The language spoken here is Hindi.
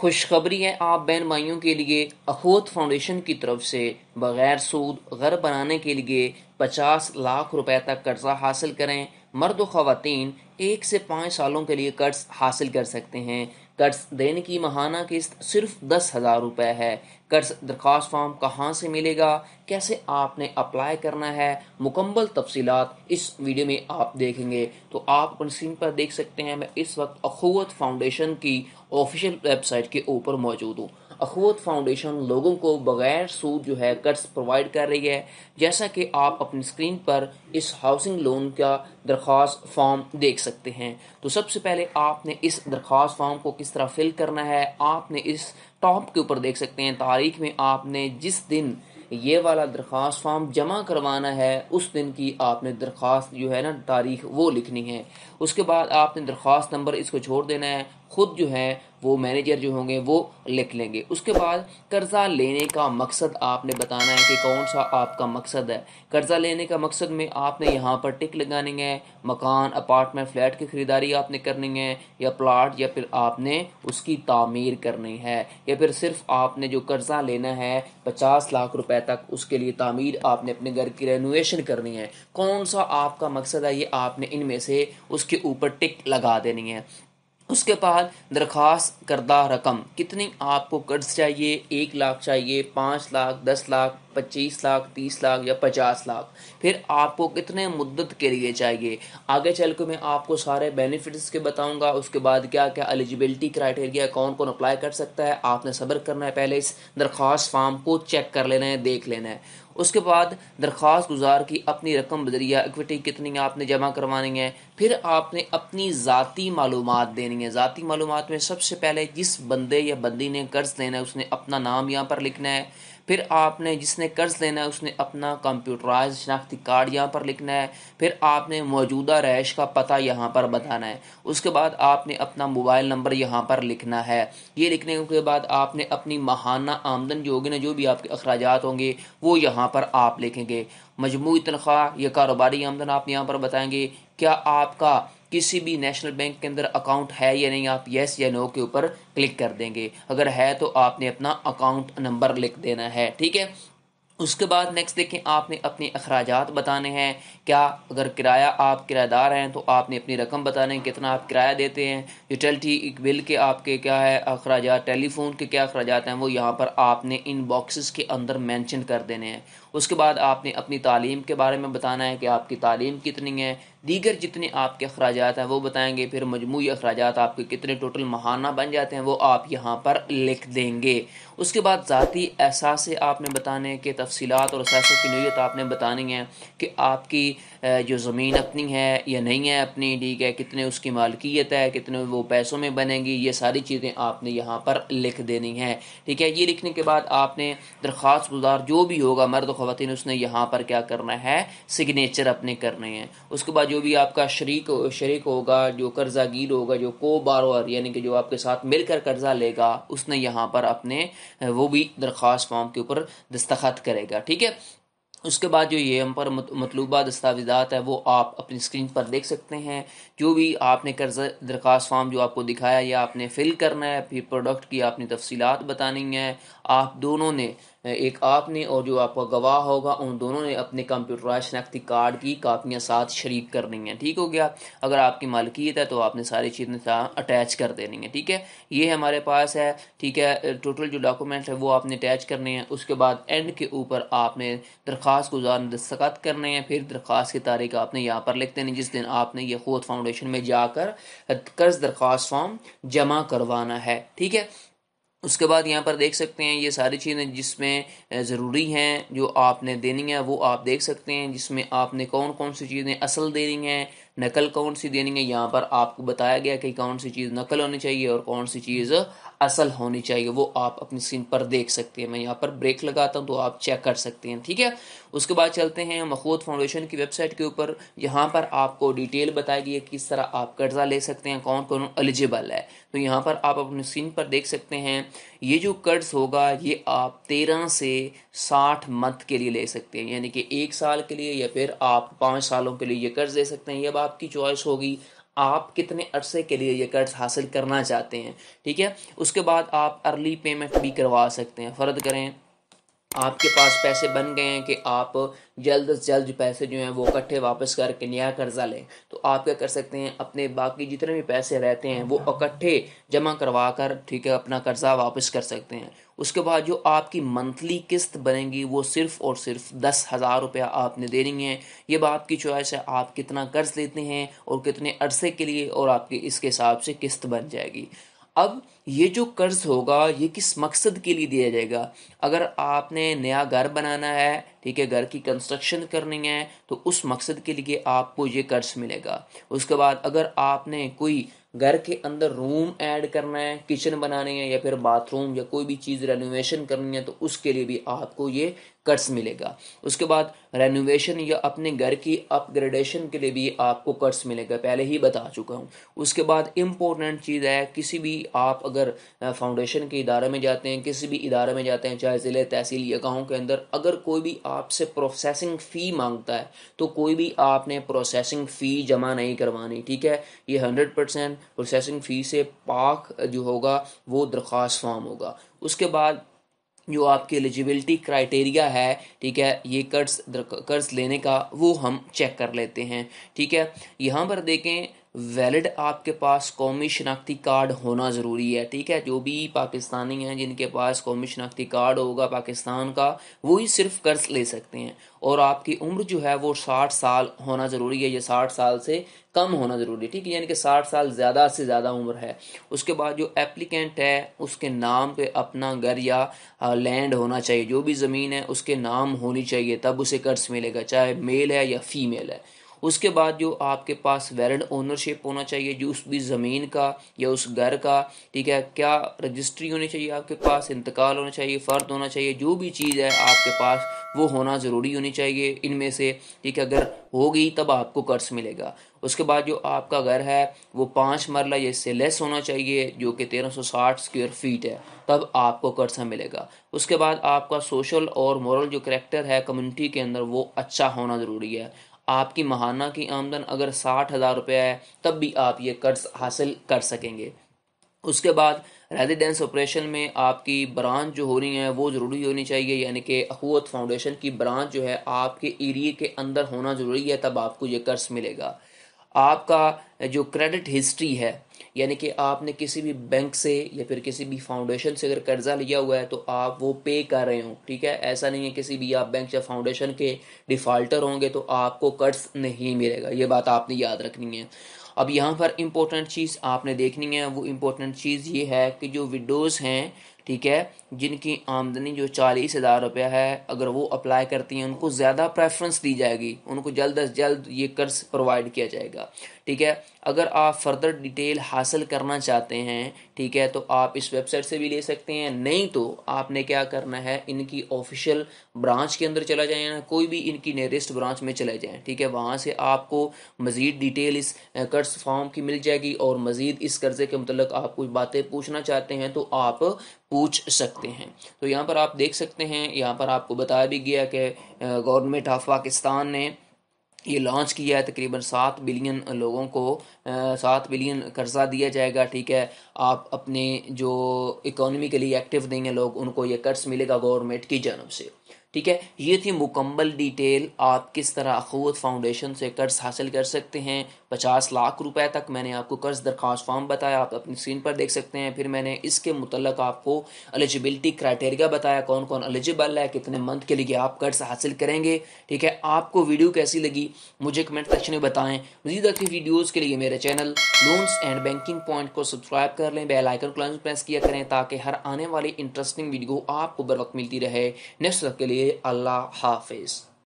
खुशखबरी है आप बहन भाइयों के लिए अखोत फाउंडेशन की तरफ से बगैर सूद घर बनाने के लिए 50 लाख रुपए तक कर्जा हासिल करें मर्द व एक से पाँच सालों के लिए कर्ज हासिल कर सकते हैं कर्ज देने की महाना किस्त सिर्फ दस हज़ार रुपये है कर्ज दरख्वास्त फॉर्म कहाँ से मिलेगा कैसे आपने अप्लाई करना है मुकम्मल तफसीत इस वीडियो में आप देखेंगे तो आप स्क्रीन पर देख सकते हैं मैं इस वक्त अखोवत फाउंडेशन की ऑफिशियल वेबसाइट के ऊपर मौजूद हूँ अखवत फाउंडेशन लोगों को बगैर सूद जो है कर्ज प्रोवाइड कर रही है जैसा कि आप अपनी स्क्रीन पर इस हाउसिंग लोन का दरख्वास्त फॉर्म देख सकते हैं तो सबसे पहले आपने इस दरख्वास्त फॉर्म को किस तरह फिल करना है आपने इस टॉप के ऊपर देख सकते हैं तारीख में आपने जिस दिन ये वाला दरख्वास्त फॉर्म जमा करवाना है उस दिन की आपने दरख्वास्त जो है ना तारीख वो लिखनी है उसके बाद आपने दरख्वास्त नंबर इसको छोड़ देना है खुद जो है वो मैनेजर जो होंगे वो लिख लेंगे उसके बाद कर्ज़ा लेने का मकसद आपने बताना है कि कौन सा आपका मकसद है कर्ज़ा लेने का मकसद में आपने यहाँ पर टिक लगानी है मकान अपार्टमेंट फ्लैट की ख़रीदारी आपने करनी है या प्लाट या फिर आपने उसकी तामीर करनी है या फिर सिर्फ आपने जो कर्ज़ा लेना है पचास लाख रुपए तक उसके लिए तामीर आपने अपने घर की रेनोवेशन करनी है कौन सा आपका मकसद है ये आपने इनमें से उसके ऊपर टिक लगा देनी है उसके बाद दरख्वास्त करदा रकम कितनी आपको कर्ज चाहिए एक लाख चाहिए पाँच लाख दस लाख पच्चीस लाख तीस लाख या पचास लाख फिर आपको कितने मुद्दत के लिए चाहिए आगे चल के मैं आपको सारे बेनिफिट्स के बताऊंगा उसके बाद क्या क्या एलिजिबिलिटी क्राइटेरिया कौन कौन अप्लाई कर सकता है आपने सब्र करना है पहले इस दरख्वास्त फॉर्म को चेक कर लेना है देख लेना है उसके बाद दरख्वास्त गुजार की अपनी रकम बदरिया इक्विटी कितनी आपने जमा करवानी है फिर आपने अपनी ज़ाती मालूम देनी है ज़ाती मालूम में सबसे पहले जिस बंदे या बंदी ने कर्ज लेना है उसने अपना नाम यहाँ पर लिखना है फिर आपने जिसने कर्ज लेना है उसने अपना कंप्यूटराइज शनाख्ती कार्ड यहाँ पर लिखना है फिर आपने मौजूदा रैश का पता यहाँ पर बताना है उसके बाद आपने अपना मोबाइल नंबर यहाँ पर लिखना है ये लिखने के बाद आपने अपनी माहाना आमदन जो होगी ना जो भी आपके अखराज होंगे वो यहाँ पर आप लिखेंगे मजमू तनख्वाह या कारोबारी आमदन आप यहाँ पर बताएंगे क्या आपका किसी भी नेशनल बैंक के अंदर अकाउंट है या नहीं आप येस या नो के ऊपर क्लिक कर देंगे अगर है तो आपने अपना अकाउंट नंबर लिख देना है ठीक है उसके बाद नेक्स्ट देखें आपने अपने अखराज बताने हैं क्या अगर किराया आप किराएदार हैं तो आपने अपनी रकम बताने कितना आप किराया देते हैं यूटिलिटी बिल के आपके क्या है अखराज टेलीफोन के क्या अखराज हैं वो यहाँ पर आपने इन बॉक्सेस के अंदर मैंशन कर देने हैं उसके बाद आपने अपनी तालीम के बारे में बताना है कि आपकी तालीम कितनी है दीगर जितने आपके अखराज हैं वो बताएंगे फिर मजमू अखराज आपके कितने टोटल महाना बन जाते हैं वो आप यहाँ पर लिख देंगे उसके बाद ज़ाती एहसास आपने बताने के तफसीत और एहसास की नोयत आपने बतानी है कि आपकी जो ज़मीन अपनी है या नहीं है अपनी ठीक है कितने उसकी मालकियत है कितने वो पैसों में बनेगी ये सारी चीज़ें आपने यहाँ पर लिख देनी है ठीक है ये लिखने के बाद आपने दरख्वास्त गुजार जो भी होगा मर्द ख़वान उसने यहाँ पर क्या करना है सिग्नेचर अपने करने हैं उसके बाद जो भी आपका शरीक शरीक होगा जो कर्जा गिर होगा जो को बारोअर यानी कि जो आपके साथ मिलकर कर्जा लेगा उसने यहाँ पर अपने वो भी दरख्वास्त फॉर्म के ऊपर दस्तखत करेगा ठीक है उसके बाद जो ये हम पर मतलूबा दस्तावेज़ात है वो आप अपनी स्क्रीन पर देख सकते हैं जो भी आपने कर्ज़ दरख्वास्त फॉर्म जो आपको दिखाया या आपने फ़िल करना है फिर प्रोडक्ट की आपने तफसीलात बतानी है आप दोनों ने एक आपने और जो आपका गवाह होगा उन दोनों ने अपने कंप्यूटराइज शनाख्ती कार्ड की कापियाँ साथ शरीक करनी है ठीक हो गया अगर आपकी मालकियत है तो आपने सारी चीज़ें अटैच कर देनी है ठीक है ये हमारे पास है ठीक है टोटल जो डॉक्यूमेंट है वो आपने अटैच करने हैं उसके बाद एंड के ऊपर आपने दरख्वास्त गुजार दस्तखत करने हैं फिर दरख्वास्त की तारीख आपने यहाँ पर लिख देनी जिस दिन आपने ये खुद फाउंडेशन फाउंडेशन में जाकर कर्ज दरख्वास्त फॉर्म जमा करवाना है ठीक है उसके बाद यहाँ पर देख सकते हैं ये सारी चीज़ें जिसमें ज़रूरी हैं जो आपने देनी है वो आप देख सकते हैं जिसमें आपने कौन कौन सी चीज़ें असल देनी है नकल कौन सी देनी है यहाँ पर आपको बताया गया कि कौन सी चीज़ नकल होनी चाहिए और कौन सी चीज़ असल होनी चाहिए वो आप अपनी स्क्रीन पर देख सकते हैं मैं यहाँ पर ब्रेक लगाता हूँ तो आप चेक कर सकते हैं ठीक है उसके बाद चलते हैं मखूद फाउंडेशन की वेबसाइट के ऊपर यहाँ पर आपको डिटेल बताई गई है किस तरह आप कर्जा ले सकते हैं कौन कौन एलिजिबल है तो यहाँ पर आप अपनी स्क्रीन पर देख सकते हैं ये जो कर्ज होगा ये आप तेरह से साठ मंथ के लिए ले सकते हैं यानी कि एक साल के लिए या फिर आप पाँच सालों के लिए ये कर्ज ले सकते हैं ये आप आपकी चॉइस होगी आप कितने अरसे के लिए ये कर्ज हासिल करना चाहते हैं ठीक है उसके बाद आप अर्ली पेमेंट भी करवा सकते हैं फ़र्द करें आपके पास पैसे बन गए हैं कि आप जल्द से जल्द पैसे जो हैं वो इकट्ठे वापस करके नया कर्ज़ा लें तो आप क्या कर सकते हैं अपने बाकी जितने भी पैसे रहते हैं वो इकट्ठे जमा करवा कर ठीक है अपना कर्ज़ा वापस कर सकते हैं उसके बाद जो आपकी मंथली किस्त बनेगी वो सिर्फ़ और सिर्फ दस हज़ार रुपया आपने देनी है ये बात आपकी चॉइस है आप कितना कर्ज़ लेते हैं और कितने अरसे के लिए और आपकी इसके हिसाब से किस्त बन जाएगी अब ये जो कर्ज होगा ये किस मकसद के लिए दिया जाएगा अगर आपने नया घर बनाना है ठीक है घर की कंस्ट्रक्शन करनी है तो उस मकसद के लिए आपको ये कर्ज मिलेगा उसके बाद अगर आपने कोई घर के अंदर रूम ऐड करना है किचन बनानी है या फिर बाथरूम या कोई भी चीज़ रेनोवेशन करनी है तो उसके लिए भी आपको ये कर्ज मिलेगा उसके बाद रेनोवेशन या अपने घर की अपग्रेडेशन के लिए भी आपको कर्ज मिलेगा पहले ही बता चुका हूँ उसके बाद इम्पोर्टेंट चीज़ है किसी भी आप अगर फाउंडेशन के इदारे में जाते हैं किसी भी इदारे में जाते हैं चाहे ज़िले तहसील या गाँव के अंदर अगर कोई भी आपसे प्रोसेसिंग फ़ी मांगता है तो कोई भी आपने प्रोसेसिंग फ़ी जमा नहीं करवानी ठीक है ये हंड्रेड परसेंट प्रोसेसिंग फ़ी से पाक जो होगा वो दरख्वास्त फॉर्म होगा उसके बाद जो आपके एलिजिबिलिटी क्राइटेरिया है ठीक है ये कर्ज कर्ज लेने का वो हम चेक कर लेते हैं ठीक है यहाँ पर देखें वैलिड आपके पास कौमी शनाख्ती कार्ड होना ज़रूरी है ठीक है जो भी पाकिस्तानी हैं जिनके पास कौमी शनाख्ती कार्ड होगा पाकिस्तान का वही सिर्फ कर्ज ले सकते हैं और आपकी उम्र जो है वो साठ साल होना ज़रूरी है या साठ साल से कम होना ज़रूरी है ठीक है यानी कि साठ साल ज़्यादा से ज़्यादा उम्र है उसके बाद जो एप्लीकेंट है उसके नाम पे अपना घर या लैंड होना चाहिए जो भी ज़मीन है उसके नाम होनी चाहिए तब उसे कर्ज मिलेगा चाहे मेल है या फीमेल है उसके बाद जो आपके पास वैलिड ओनरशिप होना चाहिए जो उस भी ज़मीन का या उस घर का ठीक है क्या रजिस्ट्री होनी चाहिए आपके पास इंतकाल होना चाहिए फ़र्द होना चाहिए जो भी चीज़ है आपके पास वो होना ज़रूरी होनी चाहिए इनमें से ठीक है अगर होगी तब आपको कर्ज मिलेगा उसके बाद जो आपका घर है वो पाँच मरला या इससे लेस होना चाहिए जो कि तेरह सौ साठ स्क्वेयर फीट है तब आपको कर्जा मिलेगा उसके बाद आपका सोशल और मॉरल जो करेक्टर है कम्युनिटी के अंदर वो अच्छा होना ज़रूरी है आपकी महाना की आमदन अगर साठ हज़ार रुपये है तब भी आप ये कर्ज हासिल कर सकेंगे उसके बाद रेजिडेंस ऑपरेशन में आपकी ब्रांच जो हो रही है वो ज़रूरी होनी चाहिए यानी कि अखूत फाउंडेशन की ब्रांच जो है आपके एरिए के अंदर होना ज़रूरी है तब आपको ये कर्ज मिलेगा आपका जो क्रेडिट हिस्ट्री है यानी कि आपने किसी भी बैंक से या फिर किसी भी फाउंडेशन से अगर कर्जा लिया हुआ है तो आप वो पे कर रहे हो ठीक है ऐसा नहीं है किसी भी आप बैंक या फाउंडेशन के डिफाल्टर होंगे तो आपको कर्ज नहीं मिलेगा ये बात आपने याद रखनी है अब यहाँ पर इम्पोर्टेंट चीज़ आपने देखनी है वो इम्पोर्टेंट चीज़ ये है कि जो विडोज़ हैं ठीक है जिनकी आमदनी जो चालीस हज़ार रुपया है अगर वो अप्लाई करती हैं उनको ज़्यादा प्रेफरेंस दी जाएगी उनको जल्द अज जल्द ये कर्ज प्रोवाइड किया जाएगा ठीक है अगर आप फर्दर डिटेल हासिल करना चाहते हैं ठीक है तो आप इस वेबसाइट से भी ले सकते हैं नहीं तो आपने क्या करना है इनकी ऑफिशियल ब्रांच के अंदर चला जाए ना कोई भी इनकी नियरेस्ट ब्रांच में चले जाएँ ठीक है वहाँ से आपको मज़ीद डिटेल इस कर्ज फॉर्म की मिल जाएगी और मज़ीद इस कर्ज़े के मतलब आप कुछ बातें पूछना चाहते हैं तो आप पूछ सकते हैं तो यहाँ पर आप देख सकते हैं यहाँ पर आपको बताया भी गया कि गवर्नमेंट ऑफ पाकिस्तान ने ये लॉन्च किया है तकरीबन सात बिलियन लोगों को सात बिलियन कर्ज़ा दिया जाएगा ठीक है आप अपने जो के लिए एक्टिव देंगे लोग उनको ये कर्ज मिलेगा गवर्नमेंट की जानब से ठीक है ये थी मुकम्मल डिटेल आप किस तरह अखूत फाउंडेशन से कर्ज़ हासिल कर सकते हैं पचास लाख रुपए तक मैंने आपको कर्ज़ दरख्वास्त फॉर्म बताया आप अपनी स्क्रीन पर देख सकते हैं फिर मैंने इसके मुतलक आपको एलिजिबिलिटी क्राइटेरिया बताया कौन कौन एलिजिबल है कितने मंथ के लिए आप कर्ज़ हासिल करेंगे ठीक है आपको वीडियो कैसी लगी मुझे कमेंट सेक्शन में बताएं मजीद अच्छी वीडियोज़ के लिए मेरे channel loans and banking point को सब्सक्राइब कर लें बेल आइकन को प्रेस किया करें ताकि हर आने वाली इंटरेस्टिंग वीडियो आपको बर वक्त मिलती रहे नेक्स्ट के लिए लिए अल्लाह हाफिज़